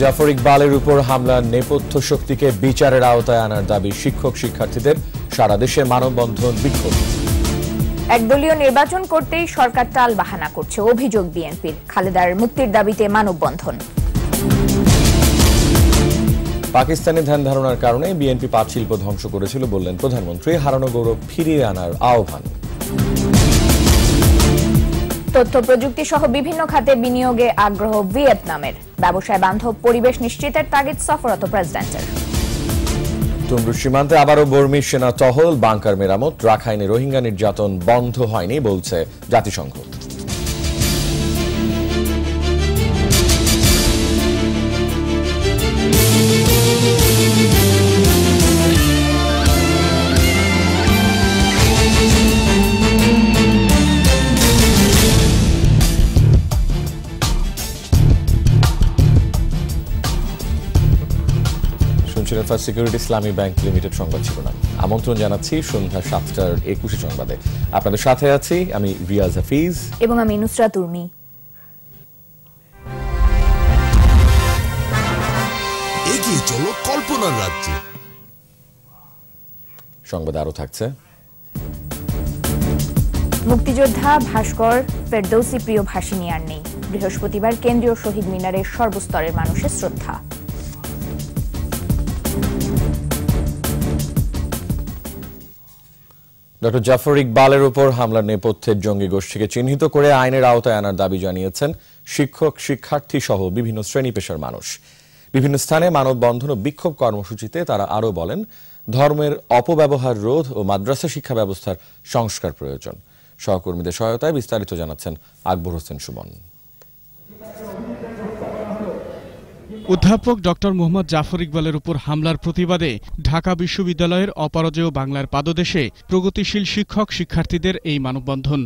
জাফর ইকবালের উপর হামলার নেপথ্য শক্তিকে বিচারের আওতায় আনার দাবি শিক্ষক শিক্ষার্থীদের সারা দেশে মানববন্ধন বিক্ষোভ একদলীয় নির্বাচন করতেই সরকার টাল বাহানা করছে অভিযোগ বিএনপির খালেদার মুক্তির দাবিতে মানববন্ধন পাকিস্তানি ধ্যান ধারণার কারণে বিএনপি পাট শিল্প ধ্বংস করেছিল বললেন প্রধানমন্ত্রী হারানো গৌরব ফিরিয়ে আনার আহ্বান তথ্য প্রযুক্তি সহ বিভিন্ন খাতে বিনিয়োগে আগ্রহ ভিয়েতনামের ব্যবসায় বান্ধব পরিবেশ নিশ্চিতের তাগিদ সফরত প্রেসিডেন্টের তুমরু সীমান্তে আবারও বর্মী সেনা টহল বাংকার মেরামত রাখাইনে রোহিঙ্গা নির্যাতন বন্ধ হয়নি বলছে জাতিসংঘ আলফা সিকিউরিটি ইসলামী ব্যাংক লিমিটেড সংবাদ ছিল না আমন্ত্রণ জানাচ্ছি সন্ধ্যা সাতটার একুশে সংবাদে আপনাদের সাথে আছি আমি রিয়াজ হাফিজ এবং আমি নুসরাত উর্মি এগিয়ে চলো কল্পনার রাজ্যে সংবাদ আরও থাকছে মুক্তিযোদ্ধা ভাস্কর ফেরদৌসি প্রিয় ভাসিনী আর নেই বৃহস্পতিবার কেন্দ্রীয় শহীদ মিনারের সর্বস্তরের মানুষের শ্রদ্ধা ডক্টর জাফর ইকবালের উপর হামলার নেপথ্যের জঙ্গি গোষ্ঠীকে চিহ্নিত করে আইনের আওতায় আনার দাবি জানিয়েছেন শিক্ষক শিক্ষার্থী সহ বিভিন্ন শ্রেণী পেশার মানুষ বিভিন্ন স্থানে মানববন্ধন ও বিক্ষোভ কর্মসূচিতে তারা আরও বলেন ধর্মের অপব্যবহার রোধ ও মাদ্রাসা শিক্ষা ব্যবস্থার সংস্কার প্রয়োজন সহকর্মীদের সহায়তায় বিস্তারিত জানাচ্ছেন আকবর হোসেন সুমন অধ্যাপক ড মোহাম্মদ জাফর ইকবালের উপর হামলার প্রতিবাদে ঢাকা বিশ্ববিদ্যালয়ের অপরাজেয় বাংলার পাদদেশে প্রগতিশীল শিক্ষক শিক্ষার্থীদের এই মানববন্ধন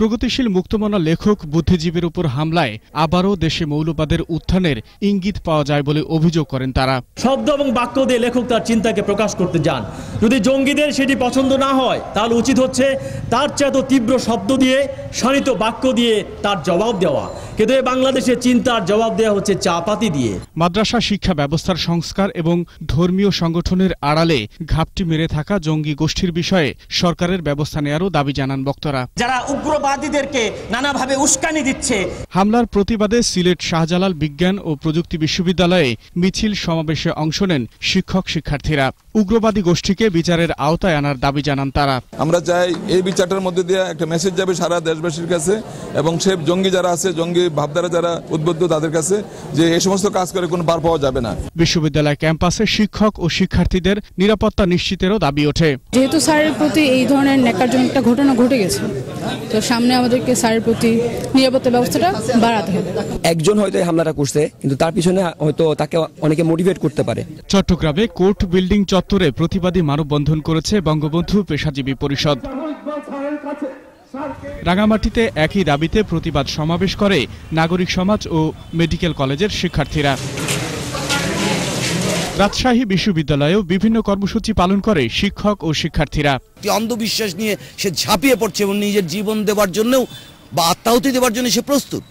প্রগতিশীল মুক্তমনা লেখক বুদ্ধিজীবীর উপর হামলায় আবারও দেশে মৌলবাদের উত্থানের ইঙ্গিত পাওয়া যায় বলে অভিযোগ করেন তারা শব্দ এবং বাক্য দিয়ে লেখক তার চিন্তাকে প্রকাশ করতে যান যদি জঙ্গিদের সেটি পছন্দ না হয় তাহলে উচিত হচ্ছে তার চেয়ে তো তীব্র শব্দ দিয়ে শানিত বাক্য দিয়ে তার জবাব দেওয়া কিন্তু বাংলাদেশের চিন্তার জবাব দেওয়া হচ্ছে চাপাতি দিয়ে মাদ্রাসা শিক্ষা ব্যবস্থার সংস্কার এবং ধর্মীয় সংগঠনের আড়ালে ঘাপটি মেরে থাকা জঙ্গি গোষ্ঠীর বিষয়ে সরকারের ব্যবস্থা নেওয়ারও দাবি জানান বক্তরা যারা উগ্রবাদ মৌলবাদীদেরকে নানাভাবে উস্কানি দিচ্ছে হামলার প্রতিবাদে সিলেট শাহজালাল বিজ্ঞান ও প্রযুক্তি বিশ্ববিদ্যালয়ে মিছিল সমাবেশে অংশ নেন শিক্ষক শিক্ষার্থীরা উগ্রবাদী গোষ্ঠীকে বিচারের আওতায় আনার দাবি জানান তারা আমরা চাই এই বিচারটার মধ্যে দিয়ে একটা মেসেজ যাবে সারা দেশবাসীর কাছে এবং সে জঙ্গি যারা আছে জঙ্গি ভাবধারা যারা উদ্বুদ্ধ তাদের কাছে যে এই সমস্ত কাজ করে কোনো বার পাওয়া যাবে না বিশ্ববিদ্যালয় ক্যাম্পাসে শিক্ষক ও শিক্ষার্থীদের নিরাপত্তা নিশ্চিতেরও দাবি ওঠে যেহেতু স্যারের প্রতি এই ধরনের ন্যাকারজনক একটা ঘটনা ঘটে গেছে তো সামনে আমাদেরকে সারের প্রতি নিরাপত্তা ব্যবস্থাটা বাড়াতে হবে একজন হয়তো এই হামলাটা করছে কিন্তু তার পিছনে হয়তো তাকে অনেকে মোটিভেট করতে পারে চট্টগ্রামে কোর্ট বিল্ডিং চত্বরে প্রতিবাদী মানববন্ধন করেছে বঙ্গবন্ধু পেশাজীবী পরিষদ রাঙামাটিতে একই দাবিতে প্রতিবাদ সমাবেশ করে নাগরিক সমাজ ও মেডিকেল কলেজের শিক্ষার্থীরা রাজশাহী বিশ্ববিদ্যালয়েও বিভিন্ন কর্মসূচি পালন করে শিক্ষক ও শিক্ষার্থীরা অন্ধবিশ্বাস নিয়ে সে ঝাঁপিয়ে পড়ছে এবং নিজের জীবন দেওয়ার জন্যও বা আত্মাহতি দেওয়ার জন্য সে প্রস্তুত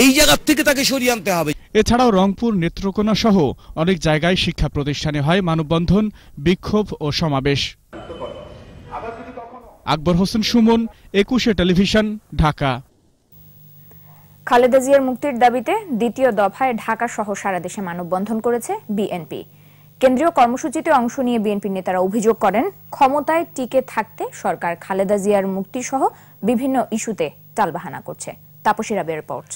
এই জায়গার থেকে তাকে সরিয়ে আনতে হবে এছাড়াও রংপুর নেত্রকোনা সহ অনেক জায়গায় শিক্ষা প্রতিষ্ঠানে হয় মানববন্ধন বিক্ষোভ ও সমাবেশ আকবর হোসেন সুমন একুশে টেলিভিশন ঢাকা খালেদা জিয়ার মুক্তির দাবিতে দ্বিতীয় দফায় ঢাকা সহ সারা দেশে মানববন্ধন করেছে বিএনপি কেন্দ্রীয় কর্মসূচিতে অংশ নিয়ে বিএনপির নেতারা অভিযোগ করেন ক্ষমতায় টিকে থাকতে সরকার খালেদা জিয়ার মুক্তি সহ বিভিন্ন ইস্যুতে টালবাহানা করছে তাপসীরা রাবের রিপোর্ট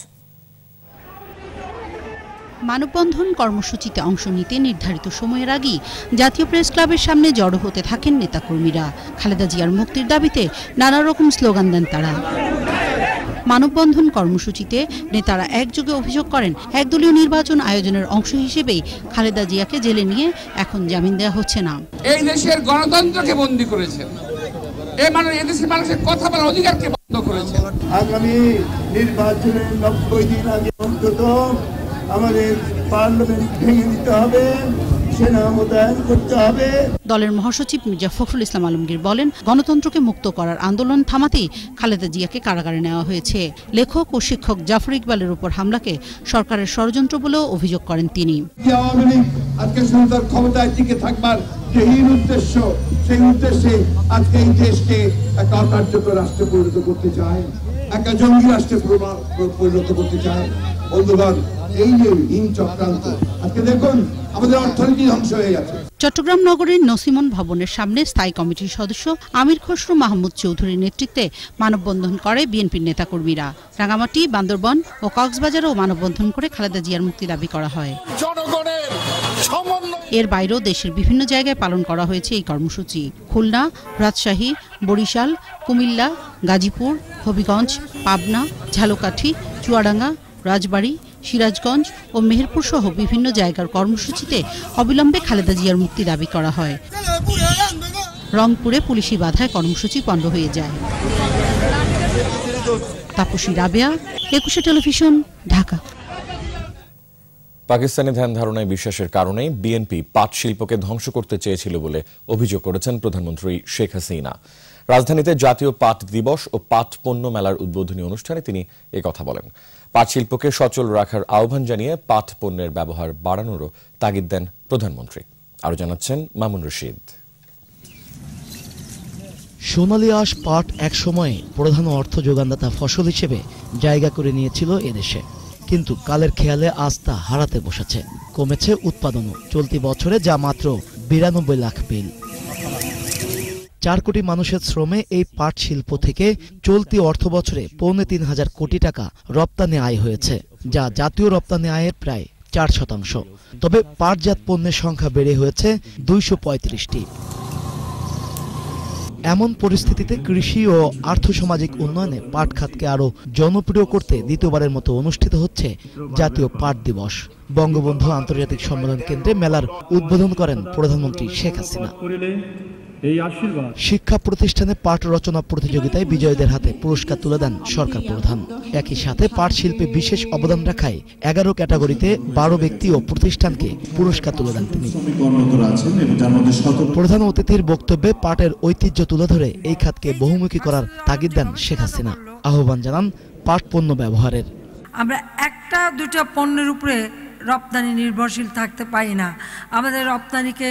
মানববন্ধন কর্মসূচিতে অংশ নিতে নির্ধারিত সময়ের আগেই জাতীয় প্রেস ক্লাবের সামনে জড়ো হতে থাকেন নেতাকর্মীরা খালেদা জিয়ার মুক্তির দাবিতে নানা রকম স্লোগান দেন তারা মানববন্ধন কর্মসূচিতে নেতারা একযোগে অভিযোগ করেন একদলীয় নির্বাচন আয়োজনের অংশ হিসেবেই খালেদা জিয়াকে জেলে নিয়ে এখন জামিন দেওয়া হচ্ছে না এই দেশের গণতন্ত্রকে বন্দী করেছে মানে নির্বাচনের আমাদের পার্লামেন্ট ভেঙে দিতে হবে দলের মহাসচিব মির্জা ফখরুল ইসলাম আলমগীর বলেন গণতন্ত্রকে মুক্ত করার আন্দোলন থামাতেই খালেদা জিয়াকে কারাগারে নেওয়া হয়েছে লেখক ও শিক্ষক জাফর ইকবালের উপর হামলাকে সরকারের ষড়যন্ত্র বলেও অভিযোগ করেন তিনি আজকে শুধু ক্ষমতায় টিকে থাকবার যে উদ্দেশ্য সেই উদ্দেশ্যে আজকে এই দেশকে একটা অকার্যকর রাষ্ট্রে পরিণত করতে চায় একটা জঙ্গি রাষ্ট্রে পরিণত করতে চায় বন্ধুগণ চট্টগ্রাম নগরের নসিমন ভবনের সামনে স্থায়ী কমিটির সদস্য আমির খসরু মাহমুদ চৌধুরীর নেতৃত্বে মানববন্ধন করে বিএনপির নেতাকর্মীরা রাঙামাটি বান্দরবন ও কক্সবাজারেও মানববন্ধন করে খালেদা জিয়ার মুক্তি দাবি করা হয় এর বাইরেও দেশের বিভিন্ন জায়গায় পালন করা হয়েছে এই কর্মসূচি খুলনা রাজশাহী বরিশাল কুমিল্লা গাজীপুর হবিগঞ্জ পাবনা ঝালকাঠি চুয়াডাঙ্গা রাজবাড়ী সিরাজগঞ্জ ও মেহেরপুর সহ বিভিন্ন জায়গার কর্মসূচিতে অবিলম্বে খালেদা জিয়ার মুক্তি দাবি করা হয় রংপুরে পুলিশি বাধায় কর্মসূচি পণ্ড হয়ে যায় তাপসী রাবেয়া একুশে টেলিভিশন ঢাকা পাকিস্তানি ধ্যান ধারণায় বিশ্বাসের কারণেই বিএনপি পাট শিল্পকে ধ্বংস করতে চেয়েছিল বলে অভিযোগ করেছেন প্রধানমন্ত্রী শেখ হাসিনা রাজধানীতে জাতীয় পাট দিবস ও পাট পণ্য মেলার উদ্বোধনী অনুষ্ঠানে তিনি কথা বলেন পাট শিল্পকে সচল রাখার আহ্বান জানিয়ে পাট পণ্যের ব্যবহার বাড়ানোরও তাগিদ দেন প্রধানমন্ত্রী আরও জানাচ্ছেন মামুন রশিদ সোনালী আঁশ পাট সময়ে প্রধান অর্থ যোগানদাতা ফসল হিসেবে জায়গা করে নিয়েছিল এদেশে কিন্তু কালের খেয়ালে আস্থা হারাতে বসেছে কমেছে উৎপাদনও চলতি বছরে যা মাত্র বিরানব্বই লাখ বিল চার কোটি মানুষের শ্রমে এই পাট শিল্প থেকে চলতি অর্থবছরে পৌনে তিন হাজার কোটি টাকা রপ্তানি আয় হয়েছে যা জাতীয় রপ্তানি আয়ের প্রায় চার শতাংশ তবে পাটজাত পণ্যের সংখ্যা বেড়ে হয়েছে দুইশো পঁয়ত্রিশটি এমন পরিস্থিতিতে কৃষি ও আর্থসামাজিক উন্নয়নে পাট খাতকে আরও জনপ্রিয় করতে দ্বিতীয়বারের মতো অনুষ্ঠিত হচ্ছে জাতীয় পাট দিবস বঙ্গবন্ধু আন্তর্জাতিক সম্মেলন কেন্দ্রে মেলার উদ্বোধন করেন প্রধানমন্ত্রী শেখ হাসিনা শিক্ষা প্রতিষ্ঠানে পাঠ রচনা প্রতিযোগিতায় বিজয়ীদের হাতে পুরস্কার তুলে দেন সরকার প্রধান একই সাথে পাঠ শিল্পে বিশেষ অবদান রাখায় এগারো ক্যাটাগরিতে বারো ব্যক্তি ও প্রতিষ্ঠানকে পুরস্কার তুলে দেন তিনি প্রধান অতিথির বক্তব্যে পাটের ঐতিহ্য তুলে ধরে এই খাতকে বহুমুখী করার তাগিদ দেন শেখ হাসিনা আহ্বান জানান পাট পণ্য ব্যবহারের আমরা একটা দুটা পণ্যের উপরে রপ্তানি নির্ভরশীল থাকতে পারি না আমাদের রপ্তানিকে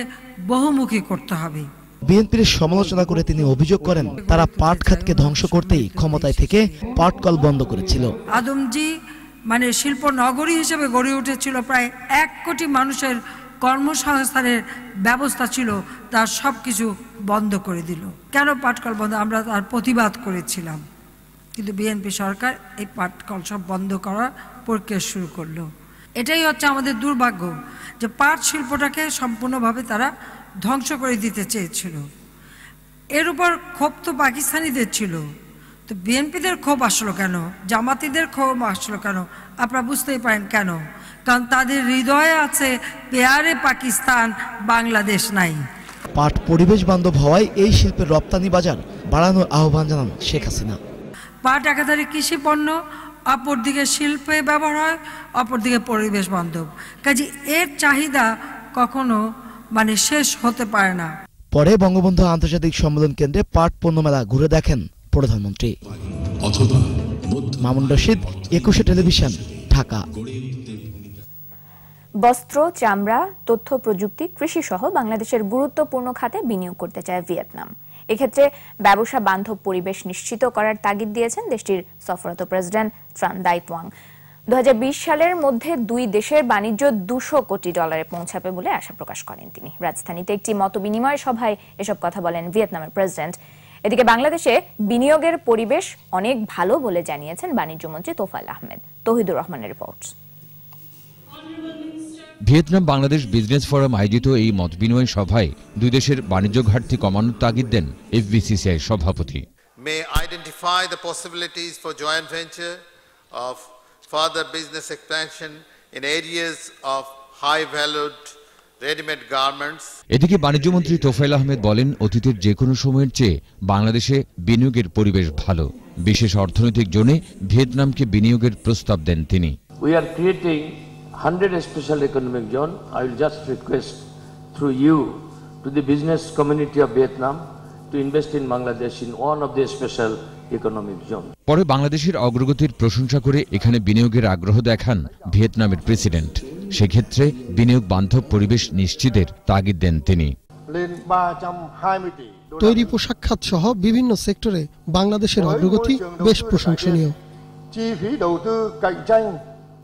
বহুমুখী করতে হবে বিএনপির সমালোচনা করে তিনি অভিযোগ করেন তারা পাট খাতকে ধ্বংস করতেই ক্ষমতায় থেকে পাটকল বন্ধ করেছিল আদমজি মানে শিল্প নগরী হিসেবে গড়ে উঠেছিল প্রায় এক কোটি মানুষের কর্মসংস্থানের ব্যবস্থা ছিল তার সব কিছু বন্ধ করে দিল কেন পাটকল বন্ধ আমরা তার প্রতিবাদ করেছিলাম কিন্তু বিএনপি সরকার এই পাটকল সব বন্ধ করার প্রক্রিয়া শুরু করলো এটাই হচ্ছে আমাদের দুর্ভাগ্য যে পাট শিল্পটাকে সম্পূর্ণভাবে তারা ধ্বংস করে দিতে চেয়েছিল এর উপর ক্ষোভ তো পাকিস্তানিদের ছিল তো বিএনপিদের ক্ষোভ আসলো কেন জামাতিদের ক্ষোভ আসলো কেন আপনারা বুঝতেই পারেন কেন কারণ তাদের হৃদয়ে আছে পেয়ারে পাকিস্তান বাংলাদেশ নাই পাট পরিবেশ বান্ধব হওয়ায় এই শিল্পের রপ্তানি বাজার বাড়ানোর আহ্বান জানান শেখ হাসিনা পাট একাধারে কৃষি পণ্য অপরদিকে শিল্পে ব্যবহার হয় অপরদিকে পরিবেশ বান্ধব কাজে এর চাহিদা কখনো মানে শেষ হতে পারে না পরে বঙ্গবন্ধু আন্তর্জাতিক সম্মেলন কেন্দ্রে পাট পণ্য মেলা ঘুরে দেখেন প্রধানমন্ত্রী মামুন রশিদ একুশে টেলিভিশন ঢাকা বস্ত্র চামড়া তথ্য প্রযুক্তি কৃষি সহ বাংলাদেশের গুরুত্বপূর্ণ খাতে বিনিয়োগ করতে চায় ভিয়েতনাম এক্ষেত্রে ব্যবসা বান্ধব পরিবেশ নিশ্চিত করার তাগিদ দিয়েছেন দেশটির সফরত প্রেসিডেন্ট ট্রান দাইতওয়াং 2020 সালের মধ্যে দুই দেশের বাণিজ্য দুশো কোটি ডলারে পৌঁছাবে বলে আশা প্রকাশ করেন তিনি রাজধানীতে একটি মতবিনিময় সভায় এসব কথা বলেন ভিয়েতনামের প্রেসিডেন্ট এদিকে বাংলাদেশে বিনিয়োগের পরিবেশ অনেক ভালো বলে জানিয়েছেন বাণিজ্য মন্ত্রী তোফাল আহমেদ তহিদুর রহমানের reports Vietnam Bangladesh business forum আয়োজিত এই মতবিনিময় সভায় দুই দেশের বাণিজ্য ঘাটতি কমানোর তাগিদ দেন এফবিসিসিআই সভাপতি May identify the possibilities for joint venture of further business expansion in areas of high valued এদিকে বাণিজ্যমন্ত্রী তোফাইল আহমেদ বলেন অতীতের যে কোনো সময়ের চেয়ে বাংলাদেশে বিনিয়োগের পরিবেশ ভালো বিশেষ অর্থনৈতিক জোনে ভিয়েতনামকে বিনিয়োগের প্রস্তাব দেন তিনি we are creating hundred special economic zone I will just request through you to the business community of Vietnam to invest in Bangladesh in one of the special economic zone পরে বাংলাদেশের অগ্রগতির প্রশংসা করে এখানে বিনিয়োগের আগ্রহ দেখান ভিয়েতনামের প্রেসিডেন্ট সেক্ষেত্রে বিনিয়োগ বান্ধব পরিবেশ নিশ্চিতের তাগিদ দেন তিনি তৈরি পোশাক খাত সহ বিভিন্ন সেক্টরে বাংলাদেশের অগ্রগতি বেশ প্রশংসনীয়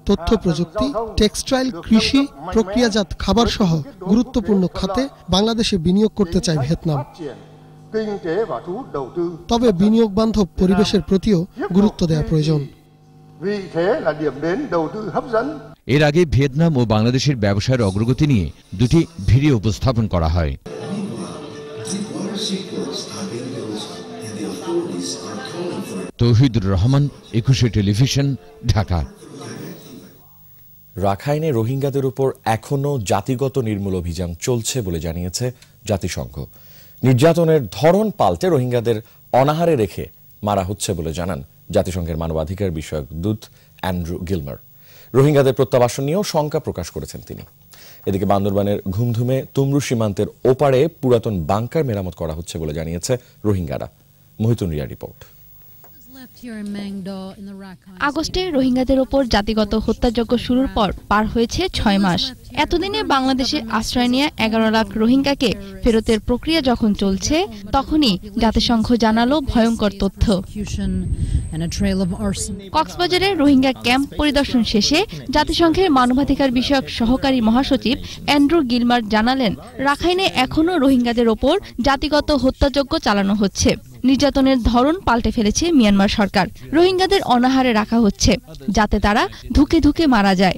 তথ্য প্রযুক্তি হ্যাঁ, হ্যাঁ, টেক্সটাইল কৃষি প্রক্রিয়াজাত খাবার সহ গুরুত্বপূর্ণ খাতে বাংলাদেশে বিনিয়োগ করতে চায় ভিয়েতনাম তবে বিনিয়োগ বান্ধব পরিবেশের প্রতিও গুরুত্ব দেওয়া প্রয়োজন এর আগে ভিয়েতনাম ও বাংলাদেশের ব্যবসার অগ্রগতি নিয়ে দুটি ভিডিও উপস্থাপন করা হয় তৌহিদুর রহমান একুশে টেলিভিশন ঢাকা রাখাইনে রোহিঙ্গাদের উপর এখনও জাতিগত নির্মূল অভিযান চলছে বলে জানিয়েছে জাতিসংঘ নির্যাতনের ধরন পাল্টে রোহিঙ্গাদের অনাহারে রেখে মারা হচ্ছে বলে জানান জাতিসংঘের মানবাধিকার বিষয়ক দূত অ্যান্ড্রু গিলমার রোহিঙ্গাদের প্রত্যাবাসন নিয়েও শঙ্কা প্রকাশ করেছেন তিনি এদিকে বান্দরবানের ঘুমধুমে তুমরু সীমান্তের ওপারে পুরাতন বাংকার মেরামত করা হচ্ছে বলে জানিয়েছে রোহিঙ্গারা মহিতুন রিয়া রিপোর্ট আগস্টে রোহিঙ্গাদের ওপর জাতিগত হত্যাযজ্ঞ শুরুর পর পার হয়েছে ছয় মাস এতদিনে বাংলাদেশে আশ্রয় নেওয়া এগারো লাখ রোহিঙ্গাকে ফেরতের প্রক্রিয়া যখন চলছে তখনই জাতিসংঘ জানালো ভয়ঙ্কর তথ্য কক্সবাজারে রোহিঙ্গা ক্যাম্প পরিদর্শন শেষে জাতিসংঘের মানবাধিকার বিষয়ক সহকারী মহাসচিব অ্যান্ড্রু গিলমার জানালেন রাখাইনে এখনও রোহিঙ্গাদের ওপর জাতিগত হত্যাযজ্ঞ চালানো হচ্ছে নির্যাতনের ধরন পাল্টে ফেলেছে মিয়ানমার সরকার রোহিঙ্গাদের অনাহারে রাখা হচ্ছে যাতে তারা ধুকে ধুকে মারা যায়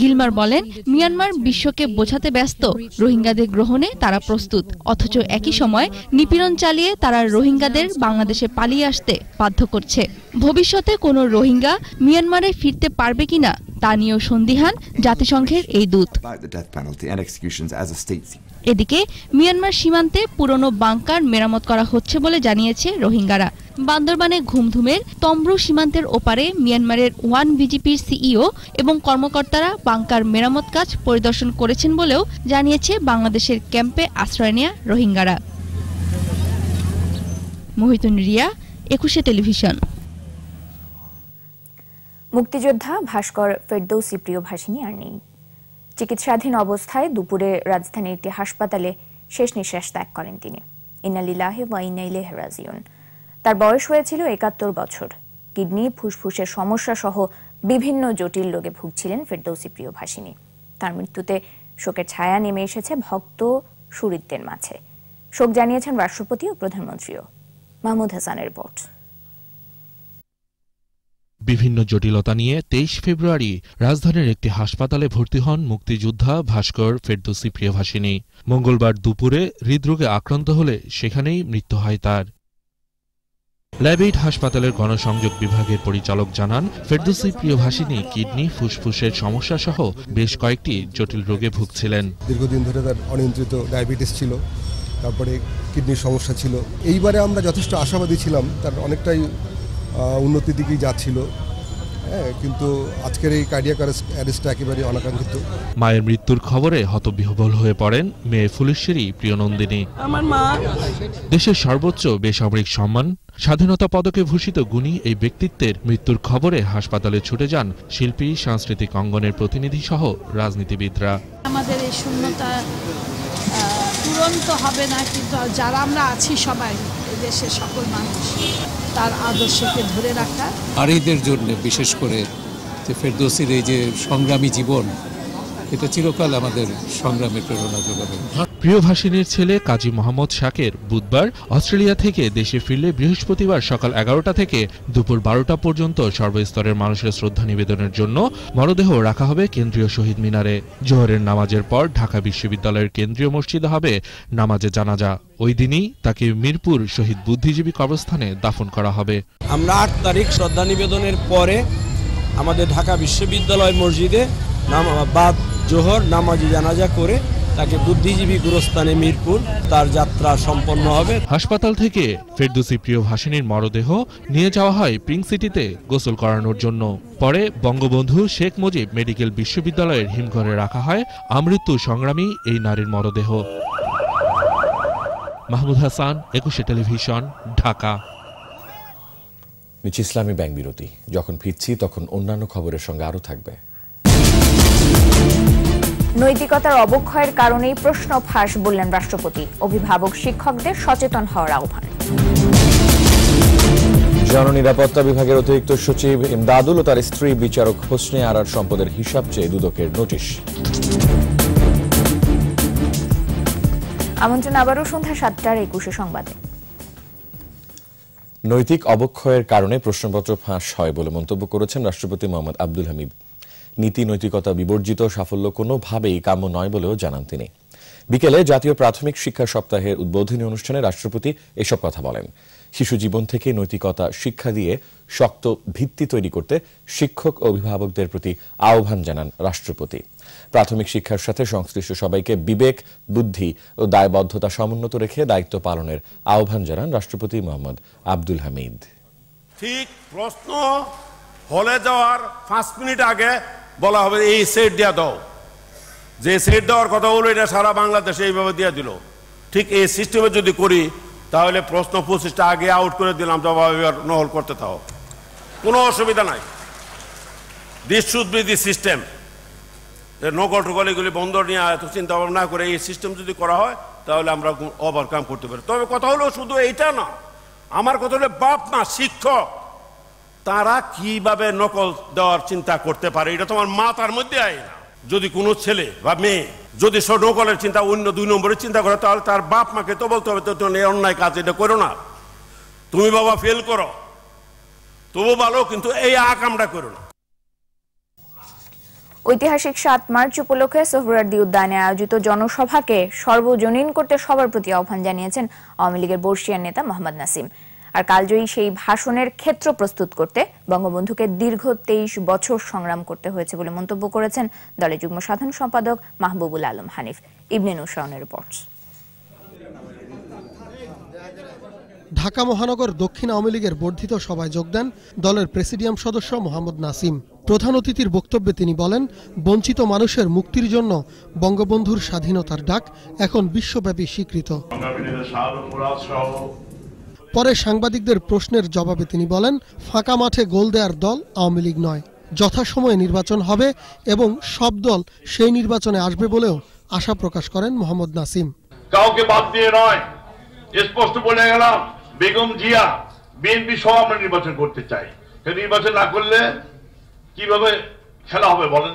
গিলমার বলেন মিয়ানমার বিশ্বকে বোঝাতে ব্যস্ত রোহিঙ্গাদের গ্রহণে তারা প্রস্তুত অথচ একই সময় নিপীড়ন চালিয়ে তারা রোহিঙ্গাদের বাংলাদেশে পালিয়ে আসতে বাধ্য করছে ভবিষ্যতে কোনো রোহিঙ্গা মিয়ানমারে ফিরতে পারবে কিনা তা নিয়েও সন্দিহান জাতিসংঘের এই দূত এদিকে মিয়ানমার সীমান্তে পুরনো বাংকার মেরামত করা হচ্ছে বলে জানিয়েছে রোহিঙ্গারা বান্দরবানে ঘুমধুমের তম্র সীমান্তের ওপারে মিয়ানমারের ওয়ান বিজিপির সিইও এবং কর্মকর্তারা বাংকার মেরামত কাজ পরিদর্শন করেছেন বলেও জানিয়েছে বাংলাদেশের ক্যাম্পে আশ্রয় নেয়া রোহিঙ্গারা মহিতুন রিয়া একুশে টেলিভিশন মুক্তিযোদ্ধা ভাস্কর ফেরদৌসি প্রিয় ভাসিনী আর নেই চিকিৎসাধীন অবস্থায় দুপুরে রাজধানীর একটি হাসপাতালে শেষ নিঃশ্বাস ত্যাগ করেন তিনি ইন্নালিল্লাহে ওয়া হেরাজিউন রাজিউন তার বয়স হয়েছিল একাত্তর বছর কিডনি ফুসফুসের সমস্যা সহ বিভিন্ন জটিল রোগে ভুগছিলেন ফেরদৌসি প্রিয় ভাসিনী তার মৃত্যুতে শোকের ছায়া নেমে এসেছে ভক্ত সুরিদদের মাঝে শোক জানিয়েছেন রাষ্ট্রপতি ও প্রধানমন্ত্রীও মাহমুদ হাসানের বট বিভিন্ন জটিলতা নিয়ে তেইশ ফেব্রুয়ারি রাজধানীর একটি হাসপাতালে ভর্তি হন মুক্তিযোদ্ধা ভাস্কর ফেরদৌসি প্রিয়ভাসিনী মঙ্গলবার দুপুরে হৃদরোগে আক্রান্ত হলে সেখানেই মৃত্যু হয় তার ল্যাবিড হাসপাতালের গণসংযোগ বিভাগের পরিচালক জানান ফেরদুসি প্রিয়ভাষিনী কিডনি ফুসফুসের সমস্যা সহ বেশ কয়েকটি জটিল রোগে ভুগছিলেন দীর্ঘদিন ধরে তার অনিয়ন্ত্রিত ডায়াবেটিস ছিল তারপরে কিডনির সমস্যা ছিল এইবারে আমরা যথেষ্ট আশাবাদী ছিলাম তার অনেকটাই উন্নতির দিকেই যাচ্ছিল হ্যাঁ, কিন্তু আজকের এই কার্ডিয়াক অ্যারেস্টটা একেবারে অনাকাঙ্ক্ষিত মায়ের মৃত্যুর খবরে হতবিহ্বল হয়ে পড়েন মেয়ে ফুলেশ্বরী প্রিয়নন্দিনী আমার মা দেশের সর্বোচ্চ বেসামরিক সম্মান স্বাধীনতা পদকে ভূষিত গুণী এই ব্যক্তিত্বের মৃত্যুর খবরে হাসপাতালে ছুটে যান শিল্পী সাংস্কৃতিক অঙ্গনের প্রতিনিধি সহ রাজনীতিবিদরা আমাদের এই শূন্যতা তো হবে না কিন্তু যারা আমরা আছি সবাই দেশের সকল মানুষ তার আদর্শকে ধরে রাখা আর এদের জন্য বিশেষ করে যে ফেরদোসির এই যে সংগ্রামী জীবন এটা চিরকাল আমাদের সংগ্রামের প্রেরণা যোগাবে প্রিয়ভাষিনীর ছেলে কাজী মোহাম্মদ শাকের বুধবার অস্ট্রেলিয়া থেকে দেশে ফিরলে বৃহস্পতিবার সকাল এগারোটা থেকে দুপুর বারোটা পর্যন্ত সর্বস্তরের মানুষের শ্রদ্ধা নিবেদনের জন্য মরদেহ রাখা হবে কেন্দ্রীয় শহীদ মিনারে জোহরের নামাজের পর ঢাকা বিশ্ববিদ্যালয়ের কেন্দ্রীয় মসজিদে হবে নামাজে জানাজা ওই দিনই তাকে মিরপুর শহীদ বুদ্ধিজীবী কবরস্থানে দাফন করা হবে আমরা আট তারিখ শ্রদ্ধা নিবেদনের পরে আমাদের ঢাকা বিশ্ববিদ্যালয় মসজিদে বাদ জোহর নামাজি জানাজা করে তাকে বুদ্ধিজীবী গুরস্থানে মিরপুর তার যাত্রা সম্পন্ন হবে হাসপাতাল থেকে ফেরদুসি প্রিয় ভাসিনীর মরদেহ নিয়ে যাওয়া হয় পিঙ্ক সিটিতে গোসল করানোর জন্য পরে বঙ্গবন্ধু শেখ মুজিব মেডিকেল বিশ্ববিদ্যালয়ের হিমঘরে রাখা হয় আমৃত্যু সংগ্রামী এই নারীর মরদেহ মাহমুদ হাসান একুশে টেলিভিশন ঢাকা নিচে ইসলামী ব্যাংক বিরতি যখন ফিরছি তখন অন্যান্য খবরের সঙ্গে আরও থাকবে নৈতিকতার অবক্ষয়ের কারণেই প্রশ্ন ফাঁস বললেন রাষ্ট্রপতি অভিভাবক শিক্ষকদের সচেতন হওয়ার আহ্বান জননিরাপত্তা বিভাগের অতিরিক্ত সচিব ইমদাদুল ও তার স্ত্রী বিচারক হোসনে আরার সম্পদের হিসাব চেয়ে দুদকের নোটিশ আমন্ত্রণ আবারও সন্ধ্যা সাতটার একুশে সংবাদে নৈতিক অবক্ষয়ের কারণে প্রশ্নপত্র ফাঁস হয় বলে মন্তব্য করেছেন রাষ্ট্রপতি মোহাম্মদ আব্দুল হামিদ নীতি নৈতিকতা বিবর্জিত সাফল্য কোনোভাবেই কাম্য নয় বলেও জানান তিনি বিকেলে জাতীয় প্রাথমিক শিক্ষা সপ্তাহের উদ্বোধনী অনুষ্ঠানে রাষ্ট্রপতি এসব কথা বলেন শিশু জীবন থেকে নৈতিকতা শিক্ষা দিয়ে শক্ত ভিত্তি তৈরি করতে শিক্ষক ও অভিভাবকদের প্রতি আহ্বান জানান রাষ্ট্রপতি প্রাথমিক শিক্ষার সাথে সংশ্লিষ্ট সবাইকে বিবেক বুদ্ধি ও দায়বদ্ধতা সমুন্নত রেখে দায়িত্ব পালনের আহ্বান জানান রাষ্ট্রপতি মোহাম্মদ আব্দুল হামিদ ঠিক প্রশ্ন হলে যাওয়ার পাঁচ মিনিট আগে বলা হবে এই সেট দেওয়া দাও যে সেট দেওয়ার কথা হলো এটা সারা বাংলাদেশে এইভাবে দিয়ে দিল ঠিক এই সিস্টেমে যদি করি তাহলে প্রশ্ন পঁচিশটা আগে আউট করে দিলাম জবাব এবার নহল করতে থাও কোনো অসুবিধা নাই দিস শুড সিস্টেম নকল টকল এগুলি বন্ধ নিয়ে এত চিন্তা ভাবনা করে এই সিস্টেম যদি করা হয় তাহলে আমরা ওভারকাম করতে পারি তবে কথা হলো শুধু এইটা না আমার কথা হলো বাপ না শিক্ষক তারা কিভাবে নকল দেওয়ার চিন্তা করতে পারে এটা তোমার মাতার মধ্যে আয় না যদি কোনো ছেলে বা মেয়ে যদি সে নকলের চিন্তা অন্য দুই নম্বরের চিন্তা করে তাহলে তার বাপ মাকে তো বলতে হবে তো তুমি অন্যায় কাজ এটা করো না তুমি বাবা ফেল করো তবু ভালো কিন্তু এই আকামটা করো না ঐতিহাসিক সাত মার্চ উপলক্ষে সোহরাদি উদ্যানে আয়োজিত জনসভাকে সর্বজনীন করতে সবার প্রতি আহ্বান জানিয়েছেন আওয়ামী লীগের বর্ষিয়ার নেতা মোহাম্মদ নাসিম আর কালজয়ী সেই ভাষণের ক্ষেত্র প্রস্তুত করতে বঙ্গবন্ধুকে দীর্ঘ তেইশ বছর সংগ্রাম করতে হয়েছে বলে মন্তব্য করেছেন দলের যুগ্ম সাধারণ সম্পাদক মাহবুবুল আলম হানিফ ইবনে নুসাউনের রিপোর্টস ঢাকা মহানগর দক্ষিণ আওয়ামী লীগের বর্ধিত সভায় যোগ দেন দলের প্রেসিডিয়াম সদস্য মোহাম্মদ নাসিম প্রধান অতিথির বক্তব্যে তিনি বলেন বঞ্চিত মানুষের মুক্তির জন্য বঙ্গবন্ধুর স্বাধীনতার ডাক এখন বিশ্বব্যাপী স্বীকৃত পরে সাংবাদিকদের প্রশ্নের জবাবে তিনি বলেন ফাঁকা মাঠে গোল দেয়ার দল আওয়ামী লীগ নয় যথাসময়ে নির্বাচন হবে এবং সব দল সেই নির্বাচনে আসবে বলেও আশা প্রকাশ করেন মোহাম্মদ নাসিম কাউকে বাদ দিয়ে নয় স্পষ্ট বলে গেলাম বেগম জিয়া বিএনপি সহ আমরা নির্বাচন করতে চাই নির্বাচন না করলে কিভাবে খেলা হবে বলেন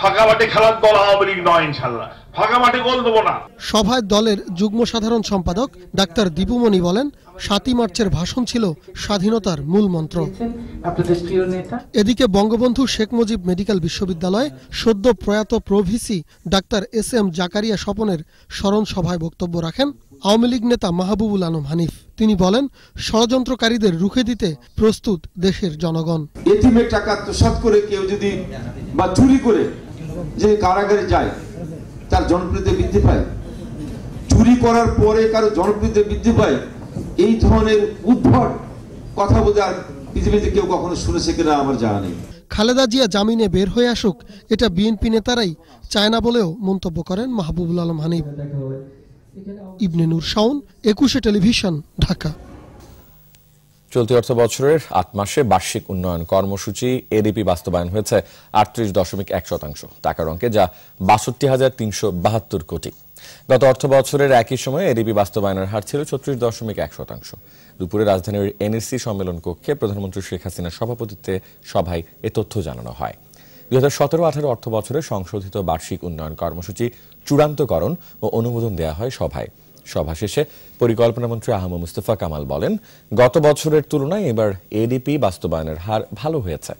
ফাঁকা মাঠে খেলার দল আওয়ামী লীগ নয় ইনশাল্লাহ ফাঁকা মাঠে গোল দেবো না সভায় দলের যুগ্ম সাধারণ সম্পাদক ডাক্তার দীপুমণি বলেন সাতই মার্চের ভাষণ ছিল স্বাধীনতার মূল মন্ত্র এদিকে বঙ্গবন্ধু শেখ মুজিব মেডিকেল বিশ্ববিদ্যালয়ে সদ্য প্রয়াত pro VC doctor S M Zakaria স্বপনের স্মরণ সভায় বক্তব্য রাখেন আওয়ামী লীগ নেতা মাহবুবুল আলম হানিফ তিনি বলেন ষড়যন্ত্রকারীদের রুখে দিতে প্রস্তুত দেশের জনগণ এটিমের টাকা করে কেউ যদি বা চুরি করে যে কারাগারে যায় তার জনপ্রিয়তা বৃদ্ধি পায় চুরি করার পরে কারো জনপ্রিয়তা বৃদ্ধি পায় এই ধরনের উদ্ভট কথা বলতে আর পৃথিবীতে কেউ কখনো শুনেছে কিনা আমার জানা নেই খালেদা জিয়া জামিনে বের হয়ে আসুক এটা বিএনপি নেতারাই চায় না বলেও মন্তব্য করেন মাহবুবুল আলম হানিফ ইবনে নূর শাওন একুশে টেলিভিশন ঢাকা চলতি অর্থ বছরের আট মাসে বার্ষিক উন্নয়ন কর্মসূচি এডিপি বাস্তবায়ন হয়েছে আটত্রিশ দশমিক এক শতাংশ টাকার অঙ্কে যা বাষট্টি হাজার তিনশো বাহাত্তর কোটি গত অর্থ বছরের একই সময়ে এডিপি বাস্তবায়নের হার ছিল ছত্রিশ দশমিক এক শতাংশ দুপুরে রাজধানীর এনএসসি সম্মেলন কক্ষে প্রধানমন্ত্রী শেখ হাসিনার সভাপতিত্বে সভায় এ তথ্য জানানো হয় দুই হাজার সতেরো আঠারো অর্থ বছরে সংশোধিত বার্ষিক উন্নয়ন কর্মসূচি চূড়ান্তকরণ ও অনুমোদন দেওয়া হয় সভায় সভা শেষে পরিকল্পনামন্ত্রী আহম মুস্তফা কামাল বলেন গত বছরের তুলনায় এবার এডিপি বাস্তবায়নের হার ভালো হয়েছে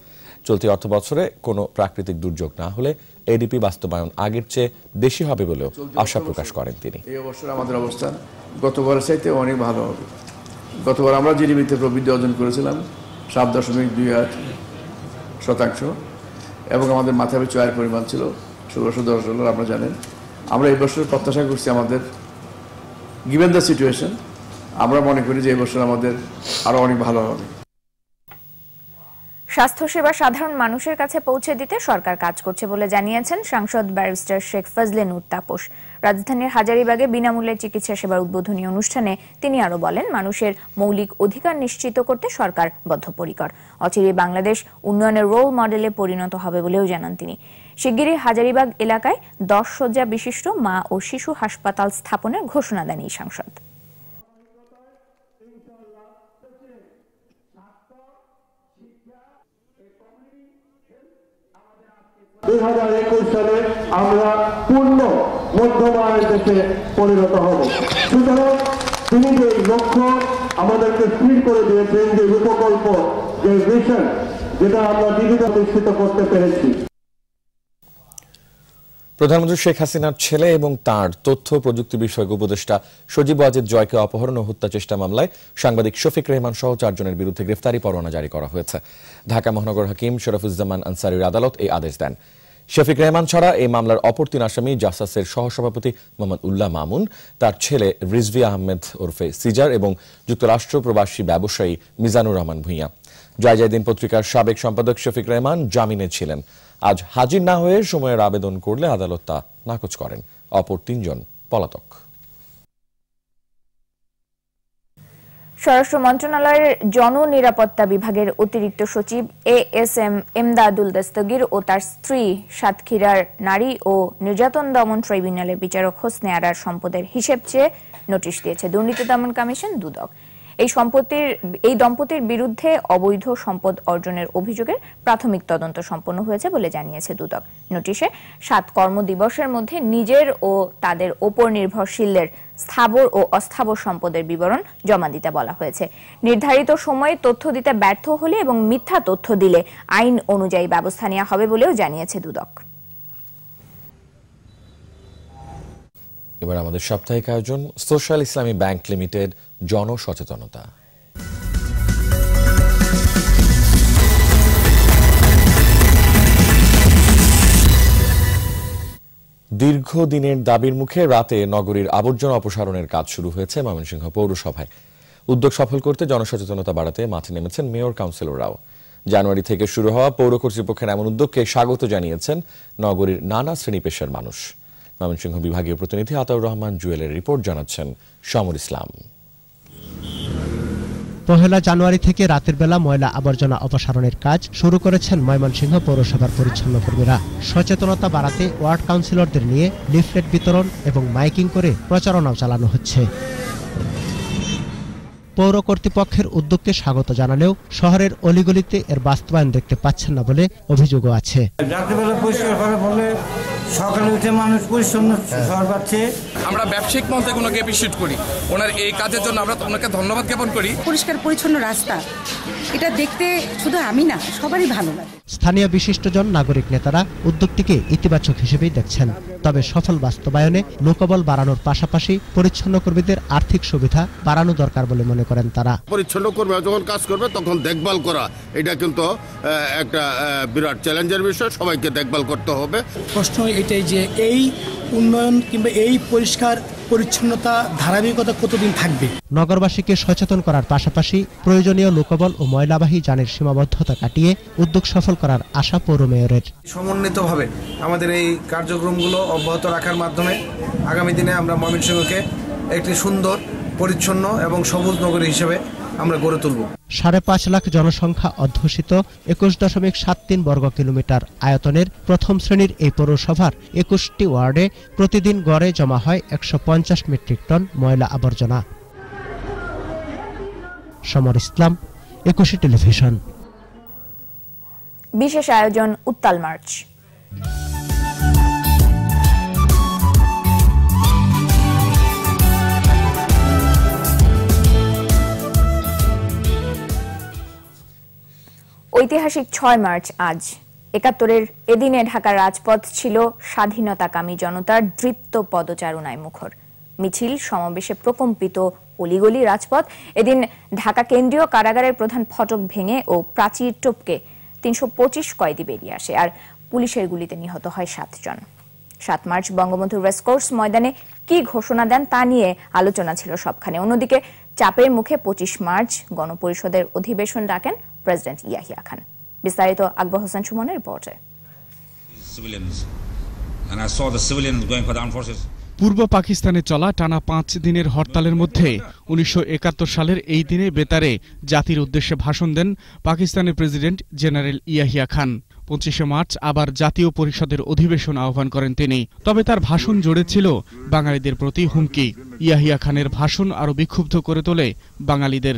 চলতি অর্থ বছরে কোনো প্রাকৃতিক দুর্যোগ না হলে এডিপি বাস্তবায়ন আগের চেয়ে বেশি হবে বলেও আশা প্রকাশ করেন তিনি এই অবসরে আমাদের অবস্থা গতবারের চাইতে অনেক ভালো হবে গতবার আমরা জিডিপিতে প্রবৃদ্ধি অর্জন করেছিলাম সাত দশমিক দুই আট শতাংশ এবং আমাদের মাথা পিছু আয়ের পরিমাণ ছিল ষোলোশো দশ ডলার আপনারা জানেন আমরা এই বছর প্রত্যাশা করছি আমাদের গিভেন দ্য সিচুয়েশন আমরা মনে করি যে এবছর আমাদের আরো অনেক ভালো হবে স্বাস্থ্যসেবা সাধারণ মানুষের কাছে পৌঁছে দিতে সরকার কাজ করছে বলে জানিয়েছেন সাংসদ ব্যারিস্টার শেখ ফজলে নূর তাপস রাজধানীর হাজারিবাগে বিনামূল্যে চিকিৎসা সেবার উদ্বোধনী অনুষ্ঠানে তিনি আরো বলেন মানুষের মৌলিক অধিকার নিশ্চিত করতে সরকার বদ্ধপরিকর অচিরে বাংলাদেশ উন্নয়নের রোল মডেলে পরিণত হবে বলেও জানান তিনি শিগগিরই হাজারিবাগ এলাকায় দশ শয্যা বিশিষ্ট মা ও শিশু হাসপাতাল স্থাপনের ঘোষণা দেন এই সাংসদ দুই হাজার একুশ সালে আমরা পূর্ণ মধ্যমানের দেশে পরিণত হব সুতরাং তিনি যে লক্ষ্য আমাদেরকে স্থির করে দিয়েছেন যে যে মিশন যেটা আমরা বিবিধ নিশ্চিত করতে পেরেছি প্রধানমন্ত্রী শেখ হাসিনার ছেলে এবং তার তথ্য প্রযুক্তি বিষয়ক উপদেষ্টা সজীব ওয়াজেদ জয়কে অপহরণ ও হত্যা চেষ্টা মামলায় সাংবাদিক শফিক রহমান সহ চারজনের বিরুদ্ধে গ্রেফতারি পরোয়ানা জারি করা হয়েছে ঢাকা মহানগর হাকিম শরফুজ্জামান আনসারির আদালত এই আদেশ দেন শফিক রহমান ছাড়া এই মামলার অপর তিন আসামি জাসাসের সহসভাপতি মোহাম্মদ উল্লাহ মামুন তার ছেলে রিজভি আহমেদ ওরফে সিজার এবং যুক্তরাষ্ট্র প্রবাসী ব্যবসায়ী মিজানুর রহমান ভূঁইয়া জয় জয়দিন পত্রিকার সাবেক সম্পাদক শফিক রহমান জামিনে ছিলেন আজ হাজির না হয়ে সময়ের আবেদন করলে আদালত তা নাকচ করেন অপর তিনজন পলাতক স্বরাষ্ট্র মন্ত্রণালয়ের জন নিরাপত্তা বিভাগের অতিরিক্ত সচিব A S M Emdadul Dastagir ও তার স্ত্রী সাতক্ষীরার নারী ও নির্যাতন দমন ট্রাইব্যুনালের বিচারক হোসনে আরার সম্পদের হিসেব চেয়ে নোটিশ দিয়েছে দুর্নীতি দমন কমিশন দুদক এই সম্পত্তির এই দম্পতির বিরুদ্ধে অবৈধ সম্পদ অর্জনের অভিযোগের প্রাথমিক তদন্ত সম্পন্ন হয়েছে বলে জানিয়েছে দুদক নোটিশে সাত কর্মদিবসের মধ্যে নিজের ও তাদের ওপর নির্ভরশীলদের স্থাবর ও অস্থাবর সম্পদের বিবরণ জমা দিতে বলা হয়েছে নির্ধারিত সময়ে তথ্য দিতে ব্যর্থ হলে এবং মিথ্যা তথ্য দিলে আইন অনুযায়ী ব্যবস্থা নেওয়া হবে বলেও জানিয়েছে দুদক এবার আমাদের সাপ্তাহিক আয়োজন সোশ্যাল ইসলামী ব্যাংক লিমিটেড জনসচেতনতা দীর্ঘদিনের দাবির মুখে রাতে নগরীর আবর্জনা অপসারণের কাজ শুরু হয়েছে ময়মনসিংহ পৌরসভায় উদ্যোগ সফল করতে জনসচেতনতা বাড়াতে মাঠে নেমেছেন মেয়র কাউন্সিলররাও জানুয়ারি থেকে শুরু হওয়া পৌর কর্তৃপক্ষের এমন উদ্যোগকে স্বাগত জানিয়েছেন নগরীর নানা শ্রেণী পেশার মানুষ ময়মনসিংহ বিভাগীয় প্রতিনিধি আতাউর রহমান জুয়েলের রিপোর্ট জানাচ্ছেন সমর ইসলাম পহেলা জানুয়ারি থেকে রাতের বেলা ময়লা আবর্জনা অপসারণের কাজ শুরু করেছেন ময়মনসিংহ পৌরসভার পরিচ্ছন্ন কর্মীরা সচেতনতা বাড়াতে ওয়ার্ড কাউন্সিলরদের নিয়ে লিফলেট বিতরণ এবং মাইকিং করে প্রচারণাও চালানো হচ্ছে পৌর কর্তৃপক্ষের উদ্যোগকে স্বাগত জানালেও শহরের অলিগলিতে এর বাস্তবায়ন দেখতে পাচ্ছেন না বলে অভিযোগও আছে রাত্রিবেলা পরিষ্কার করে বলে সকালে উঠে মানুষ পরিচ্ছন্ন শহর পাচ্ছে আমরা ব্যবসায়িক মহল ওনাকে অ্যাপ্রিসিয়েট করি ওনার এই কাজের জন্য আমরা ওনাকে ধন্যবাদ জ্ঞাপন করি পরিষ্কার পরিচ্ছন্ন রাস্তা এটা দেখতে শুধু আমি না সবারই ভালো লাগে স্থানীয় বিশিষ্টজন নাগরিক নেতারা উদ্যোগটিকে ইতিবাচক হিসেবেই দেখছেন তবে সফল বাস্তবায়নে লোকবল বাড়ানোর পাশাপাশি পরিচ্ছন্ন কর্মীদের আর্থিক সুবিধা বাড়ানো দরকার বলে মনে মনে করেন তারা পরিচ্ছন্ন করবে যখন কাজ করবে তখন দেখভাল করা এটা কিন্তু একটা বিরাট চ্যালেঞ্জের বিষয় সবাইকে দেখভাল করতে হবে প্রশ্ন এটাই যে এই উন্নয়ন কিংবা এই পরিষ্কার পরিচ্ছন্নতা ধারাবাহিকতা কতদিন থাকবে নগরবাসীকে সচেতন করার পাশাপাশি প্রয়োজনীয় লোকবল ও ময়লাবাহী যানের সীমাবদ্ধতা কাটিয়ে উদ্যোগ সফল করার আশা পৌর মেয়রের সমন্বিতভাবে আমাদের এই কার্যক্রমগুলো অব্যাহত রাখার মাধ্যমে আগামী দিনে আমরা ময়মনসিংহকে একটি সুন্দর পরিচ্ছন্ন এবং সবুজ নগরী হিসেবে আমরা গড়ে তুলব সাড়ে পাঁচ লাখ জনসংখ্যা অধ্যুষিত একুশ দশমিক সাত তিন বর্গ কিলোমিটার আয়তনের প্রথম শ্রেণীর এই পৌরসভার একুশটি ওয়ার্ডে প্রতিদিন গড়ে জমা হয় একশো পঞ্চাশ মেট্রিক টন ময়লা আবর্জনা সমর ইসলাম একুশে টেলিভিশন বিশেষ আয়োজন উত্তাল মার্চ ঐতিহাসিক ছয় মার্চ আজ একাত্তরের এদিনে ঢাকার রাজপথ ছিল স্বাধীনতাকামী জনতার দৃপ্ত পদচারণায় মুখর মিছিল সমাবেশে প্রকম্পিত অলিগলি রাজপথ এদিন ঢাকা কেন্দ্রীয় কারাগারের প্রধান ফটক ভেঙে ও প্রাচীর টোপকে তিনশো পঁচিশ কয়েদি বেরিয়ে আসে আর পুলিশের গুলিতে নিহত হয় সাতজন সাত মার্চ বঙ্গবন্ধু রেসকোর্স ময়দানে কি ঘোষণা দেন তা নিয়ে আলোচনা ছিল সবখানে অন্যদিকে চাপের মুখে পঁচিশ মার্চ গণপরিষদের অধিবেশন ডাকেন প্রেসিডেন্ট ইয়াহিয়া খান বিস্তারিত আকবর হোসেন সুমনের রিপোর্টে পূর্ব পাকিস্তানে চলা টানা পাঁচ দিনের হরতালের মধ্যে উনিশশো সালের এই দিনে বেতারে জাতির উদ্দেশ্যে ভাষণ দেন পাকিস্তানের প্রেসিডেন্ট জেনারেল ইয়াহিয়া খান পঁচিশে মার্চ আবার জাতীয় পরিষদের অধিবেশন আহ্বান করেন তিনি তবে তার ভাষণ জুড়ে ছিল বাঙালিদের প্রতি হুমকি ইয়াহিয়া খানের ভাষণ আরও বিক্ষুব্ধ করে তোলে বাঙালিদের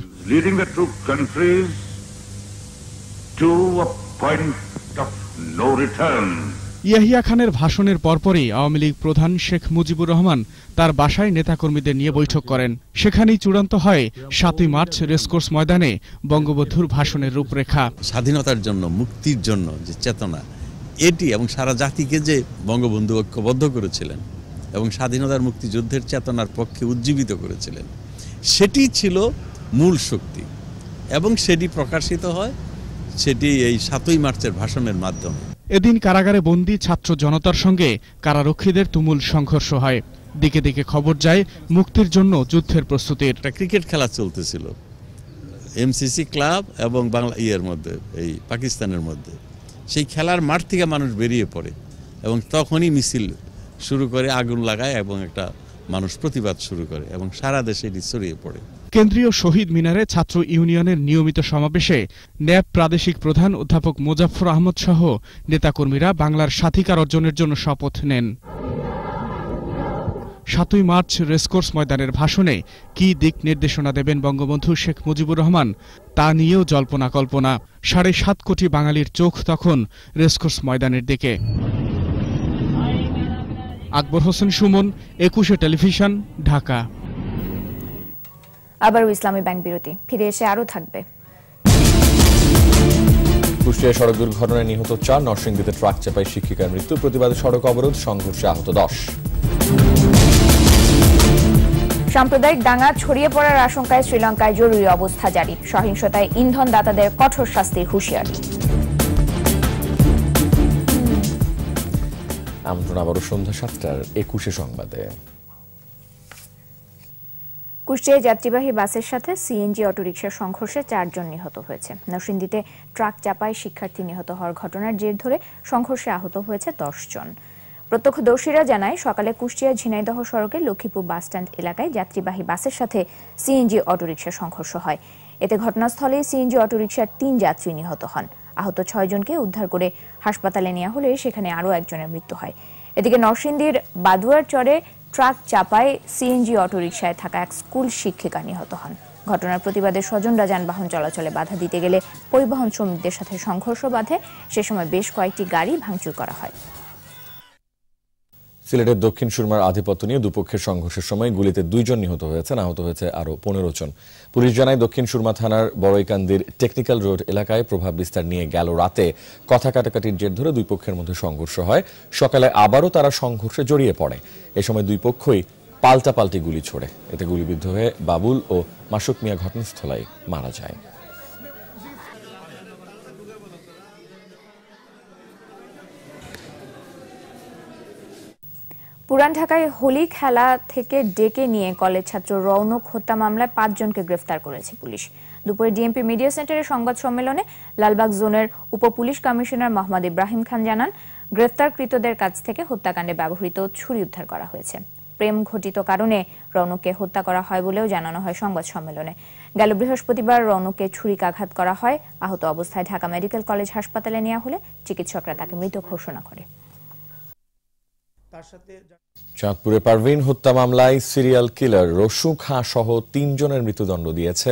ইয়াহিয়া খানের ভাষণের পরপরই আওয়ামী লীগ প্রধান শেখ মুজিবুর রহমান তার বাসায় নেতাকর্মীদের নিয়ে বৈঠক করেন সেখানেই চূড়ান্ত হয় সাতই মার্চ রেসকোর্স ময়দানে বঙ্গবন্ধুর ভাষণের রূপরেখা স্বাধীনতার জন্য মুক্তির জন্য যে চেতনা এটি এবং সারা জাতিকে যে বঙ্গবন্ধু ঐক্যবদ্ধ করেছিলেন এবং স্বাধীনতার মুক্তিযুদ্ধের চেতনার পক্ষে উজ্জীবিত করেছিলেন সেটি ছিল মূল শক্তি এবং সেটি প্রকাশিত হয় সেটি এই সাতই মার্চের ভাষণের মাধ্যমে এদিন কারাগারে বন্দি ছাত্র জনতার সঙ্গে কারারক্ষীদের তুমুল সংঘর্ষ হয় দিকে দিকে খবর যায় মুক্তির জন্য যুদ্ধের প্রস্তুতির ক্রিকেট খেলা চলতেছিল এমসিসি ক্লাব এবং বাংলা ইয়ের মধ্যে এই পাকিস্তানের মধ্যে সেই খেলার মাঠ থেকে মানুষ বেরিয়ে পড়ে এবং তখনই মিছিল শুরু করে আগুন লাগায় এবং একটা মানুষ প্রতিবাদ শুরু করে এবং সারা দেশে এটি ছড়িয়ে পড়ে কেন্দ্রীয় শহীদ মিনারে ছাত্র ইউনিয়নের নিয়মিত সমাবেশে ন্যাব প্রাদেশিক প্রধান অধ্যাপক মোজাফর আহমদ সহ নেতাকর্মীরা বাংলার স্বাধিকার অর্জনের জন্য শপথ নেন সাতই মার্চ রেসকোর্স ময়দানের ভাষণে কি দিক নির্দেশনা দেবেন বঙ্গবন্ধু শেখ মুজিবুর রহমান তা নিয়েও জল্পনা কল্পনা সাড়ে সাত কোটি বাঙালির চোখ তখন রেসকোর্স ময়দানের দিকে আকবর হোসেন সুমন একুশে টেলিভিশন ঢাকা আবারও ইসলামী ব্যাংক বিরতি ফিরে এসে আরও থাকবে কুষ্টিয়া সড়ক দুর্ঘটনায় নিহত চার নরসিংদীতে ট্রাক চাপায় শিক্ষিকার মৃত্যু প্রতিবাদে সড়ক অবরোধ সংঘর্ষে আহত দশ সাম্প্রদায়িক ডাঙা ছড়িয়ে পড়ার আশঙ্কায় শ্রীলঙ্কায় জরুরি অবস্থা জারি সহিংসতায় ইন্ধনদাতাদের কঠোর শাস্তির হুঁশিয়ারি আমরা আবারও সন্ধ্যা সাতটার একুশে সংবাদে কুষ্টিয়ায় যাত্রীবাহী বাসের সাথে সিএনজি অটোরিকশার সংঘর্ষে চারজন নিহত হয়েছে নরসিংদীতে ট্রাক চাপায় শিক্ষার্থী নিহত হওয়ার ঘটনার জের ধরে সংঘর্ষে আহত হয়েছে জন প্রত্যক্ষদর্শীরা জানায় সকালে কুষ্টিয়া ঝিনাইদহ সড়কে লক্ষ্মীপুর বাসস্ট্যান্ড এলাকায় যাত্রীবাহী বাসের সাথে সিএনজি অটোরিকশার সংঘর্ষ হয় এতে ঘটনাস্থলে সিএনজি অটোরিকশার তিন যাত্রী নিহত হন আহত ছয়জনকে উদ্ধার করে হাসপাতালে নেওয়া হলে সেখানে আরও একজনের মৃত্যু হয় এদিকে নরসিংদীর বাদুয়ার চরে ট্রাক চাপায় সিএনজি অটোরিকশায় থাকা এক স্কুল শিক্ষিকা নিহত হন ঘটনার প্রতিবাদে স্বজনরা যানবাহন চলাচলে বাধা দিতে গেলে পরিবহন শ্রমিকদের সাথে সংঘর্ষ বাধে সে সময় বেশ কয়েকটি গাড়ি ভাঙচুর করা হয় সিলেটের দক্ষিণ সুরমার আধিপত্য নিয়ে দুপক্ষের সংঘর্ষের সময় গুলিতে দুইজন নিহত হয়েছেন আহত হয়েছে আরও পনেরো জন পুলিশ জানায় দক্ষিণ সুরমা থানার বড়ইকান্দির টেকনিক্যাল রোড এলাকায় প্রভাব বিস্তার নিয়ে গেল রাতে কথা কাটাকাটির জের ধরে দুই পক্ষের মধ্যে সংঘর্ষ হয় সকালে আবারও তারা সংঘর্ষে জড়িয়ে পড়ে এ সময় দুই পক্ষই পাল্টাপাল্টি গুলি ছোড়ে এতে গুলিবিদ্ধ হয়ে বাবুল ও মাসুক মিয়া ঘটনাস্থলায় মারা যায় পুরান ঢাকায় হোলি খেলা থেকে ডেকে নিয়ে কলেজ ছাত্র রৌনক হত্যা মামলায় পাঁচজনকে গ্রেফতার করেছে পুলিশ দুপুরে ডিএমপি মিডিয়া সেন্টারের সংবাদ সম্মেলনে লালবাগ জোনের উপ পুলিশ কমিশনার মোহাম্মদ ইব্রাহিম খান জানান গ্রেফতারকৃতদের কাছ থেকে হত্যাকাণ্ডে ব্যবহৃত ছুরি উদ্ধার করা হয়েছে প্রেম ঘটিত কারণে রৌনককে হত্যা করা হয় বলেও জানানো হয় সংবাদ সম্মেলনে গেল বৃহস্পতিবার রৌনককে ছুরিকাঘাত করা হয় আহত অবস্থায় ঢাকা মেডিকেল কলেজ হাসপাতালে নেওয়া হলে চিকিৎসকরা তাকে মৃত ঘোষণা করে চাঁদপুরে পারভিন হত্যা মামলায় সিরিয়াল কিলার রসু খাঁ সহ তিনজনের মৃত্যুদণ্ড দিয়েছে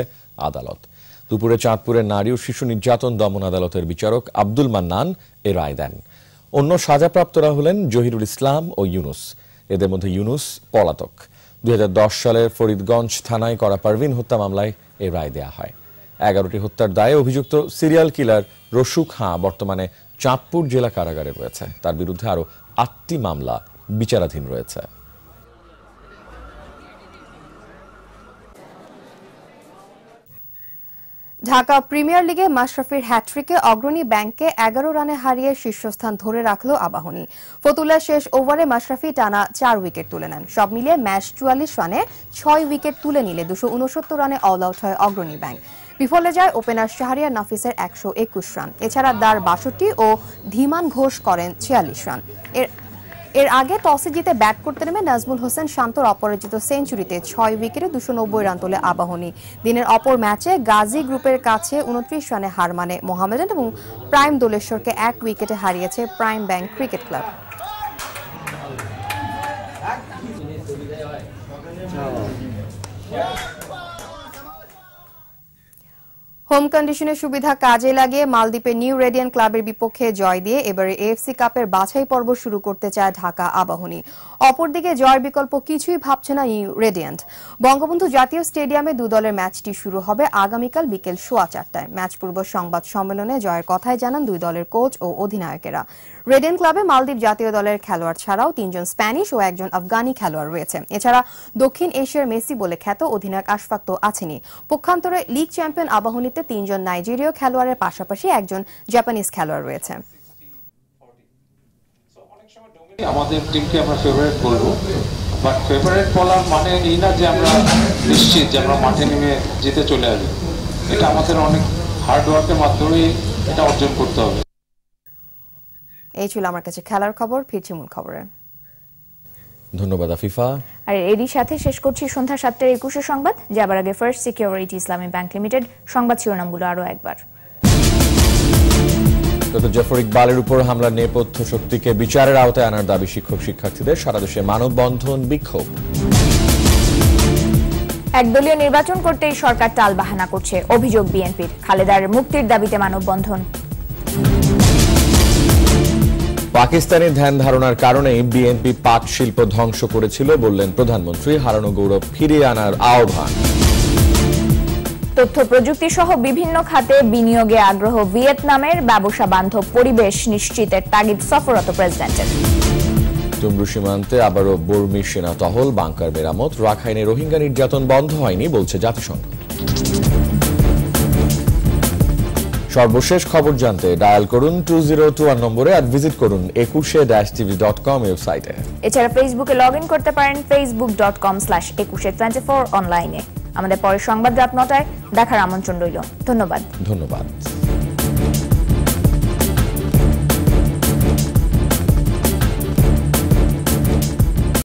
আদালত দুপুরে চাঁদপুরে নারী ও শিশু নির্যাতন দমন আদালতের বিচারক আব্দুল মান্নান এ রায় দেন অন্য সাজাপ্রাপ্তরা হলেন জহিরুল ইসলাম ও ইউনুস এদের মধ্যে ইউনুস পলাতক দুই সালের ফরিদগঞ্জ থানায় করা পারভিন হত্যা মামলায় এ রায় দেয়া হয় এগারোটি হত্যার দায়ে অভিযুক্ত সিরিয়াল কিলার রসু খাঁ বর্তমানে চাঁদপুর জেলা কারাগারে রয়েছে তার বিরুদ্ধে আরও আটটি মামলা বিচারাধীন রয়েছে ঢাকা প্রিমিয়ার লিগে মাশরাফির হ্যাট্রিকে অগ্রণী ব্যাংককে এগারো রানে হারিয়ে শীর্ষস্থান ধরে রাখল আবাহনী ফতুল্লার শেষ ওভারে মাশরাফি টানা চার উইকেট তুলে নেন সব মিলিয়ে ম্যাচ চুয়াল্লিশ রানে ছয় উইকেট তুলে নিলে দুশো উনসত্তর রানে অল আউট হয় অগ্রণী ব্যাংক বিফলে যায় ওপেনার শাহরিয়ার নাফিসের একশো একুশ রান এছাড়া দার বাষট্টি ও ধীমান ঘোষ করেন ছিয়াল্লিশ রান এর এর আগে টসে জিতে ব্যাট করতে নেমে নাজমুল হোসেন শান্তর অপরাজিত সেঞ্চুরিতে ছয় উইকেটে দুশো নব্বই রান তোলে আবাহনী দিনের অপর ম্যাচে গাজী গ্রুপের কাছে উনত্রিশ রানে হার মানে মোহামেডান এবং প্রাইম দোলেশ্বরকে এক উইকেটে হারিয়েছে prime bank cricket club Yeah. Home কন্ডিশনের সুবিধা কাজে লাগিয়ে মালদ্বীপে নিউ রেডিয়ান ক্লাবের বিপক্ষে জয় দিয়ে এবারে এএফসি কাপের বাছাই পর্ব শুরু করতে চায় ঢাকা আবাহনী অপরদিকে জয়ের বিকল্প কিছুই ভাবছে না নিউ রেডিয়ান্ট বঙ্গবন্ধু জাতীয় স্টেডিয়ামে দলের ম্যাচটি শুরু হবে আগামীকাল বিকেল সোয়া চারটায় ম্যাচ পূর্ব সংবাদ সম্মেলনে জয়ের কথায় জানান দুই দলের কোচ ও অধিনায়কেরা রেডেন ক্লাবে মালদ্বীপ জাতীয় দলের খেলোয়াড় ছাড়াও তিনজন স্প্যানিশ ও একজন আফগানি খেলোয়াড় রয়েছে এছাড়া দক্ষিণ এশিয়ার মেসি বলে খ্যাত অধিনায়ক আশফাক তো আছেনই পক্ষান্তরে লিগ চ্যাম্পিয়ন আবাহনীতে তিনজন নাইজেরীয় খেলোয়াড়ের পাশাপাশি একজন জাপানিজ খেলোয়াড় রয়েছে আমাদের টিমকে আমরা ফেভারিট বলবো বাট ফেভারিট বলার মানে এই না যে আমরা নিশ্চিত যে আমরা মাঠে নেমে জিতে চলে আসবো এটা আমাদের অনেক হার্ডওয়ার্কের মাধ্যমেই এটা অর্জন করতে হবে এই ছিল আমার কাছে খেলার খবর ফিরছি মূল খবরে ধন্যবাদ আফিফা আর এরই সাথে শেষ করছি সন্ধ্যা সাতটার একুশে সংবাদ যাবার আগে first security Islami bank limited সংবাদ শিরোনামগুলো আরও একবার ডক্টর জাফর ইকবালের উপর হামলার নেপথ্য শক্তিকে বিচারের আওতায় আনার দাবি শিক্ষক শিক্ষার্থীদের সারা দেশে মানববন্ধন বিক্ষোভ একদলীয় নির্বাচন করতেই সরকার বাহানা করছে অভিযোগ বিএনপির খালেদার মুক্তির দাবিতে মানববন্ধন পাকিস্তানি ধ্যান ধারণার কারণেই বিএনপি পাট শিল্প ধ্বংস করেছিল বললেন প্রধানমন্ত্রী হারানো গৌরব ফিরিয়ে আনার আহ্বান তথ্য প্রযুক্তি সহ বিভিন্ন খাতে বিনিয়োগে আগ্রহ ভিয়েতনামের ব্যবসা বান্ধব পরিবেশ নিশ্চিতের তাগিদ সফররত প্রেসিডেন্টের তুমরু সীমান্তে আবারও বর্মি সেনা টহল বাংকার মেরামত রাখাইনে রোহিঙ্গা নির্যাতন বন্ধ হয়নি বলছে জাতিসংঘ সর্বশেষ খবর জানতে ডায়াল করুন টু জিরো টু ওয়ান নম্বরে আর ভিজিট করুন একুশে ড্যাশ টিভি ডট কম ওয়েবসাইটে এছাড়া ফেসবুকে লগ ইন করতে পারেন Facebook dot com slash Ekushey twenty four অনলাইনে আমাদের পরের সংবাদ রাত নটায় দেখার আমন্ত্রণ রইল ধন্যবাদ ধন্যবাদ